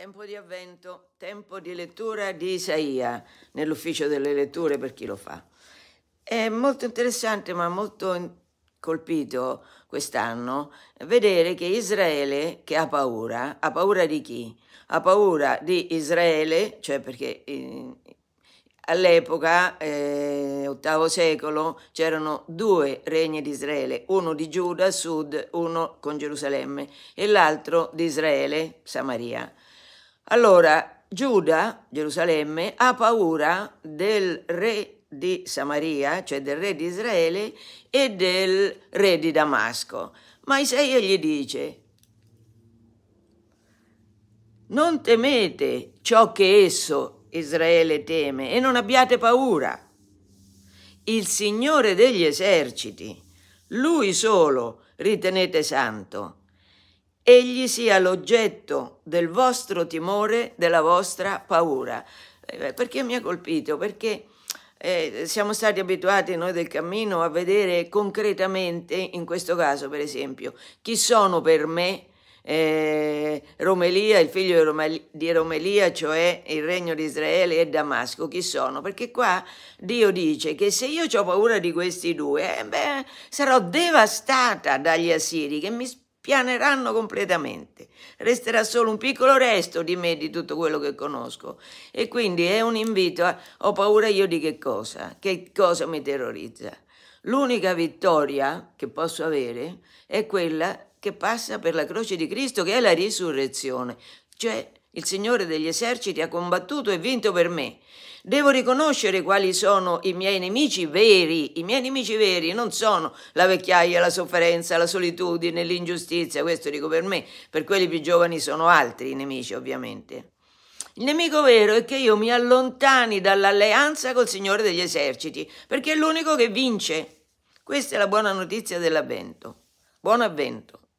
Tempo di avvento, tempo di lettura di Isaia nell'ufficio delle letture per chi lo fa. È molto interessante, ma molto colpito quest'anno vedere che Israele che ha paura, ha paura di chi? Ha paura di Israele, cioè perché eh, all'epoca, eh, VIII secolo, c'erano due regni di Israele, uno di Giuda sud, uno con Gerusalemme e l'altro di Israele, Samaria. Allora Giuda, Gerusalemme, ha paura del re di Samaria, cioè del re di Israele, e del re di Damasco. Ma Isaia gli dice, non temete ciò che esso, Israele, teme e non abbiate paura. Il Signore degli eserciti, Lui solo ritenete santo egli sia l'oggetto del vostro timore, della vostra paura. Eh, perché mi ha colpito? Perché eh, siamo stati abituati noi del cammino a vedere concretamente, in questo caso per esempio, chi sono per me eh, Romelia, il figlio di Romelia, cioè il regno di Israele e Damasco, chi sono? Perché qua Dio dice che se io ho paura di questi due, eh, beh, sarò devastata dagli assiri che mi spingono pianeranno completamente. Resterà solo un piccolo resto di me, di tutto quello che conosco. E quindi è un invito a, ho paura io di che cosa, che cosa mi terrorizza. L'unica vittoria che posso avere è quella che passa per la croce di Cristo, che è la risurrezione. Cioè, il Signore degli eserciti ha combattuto e vinto per me. Devo riconoscere quali sono i miei nemici veri. I miei nemici veri non sono la vecchiaia, la sofferenza, la solitudine, l'ingiustizia, questo dico per me, per quelli più giovani sono altri i nemici ovviamente. Il nemico vero è che io mi allontani dall'alleanza col Signore degli eserciti, perché è l'unico che vince. Questa è la buona notizia dell'avvento. Buon avvento.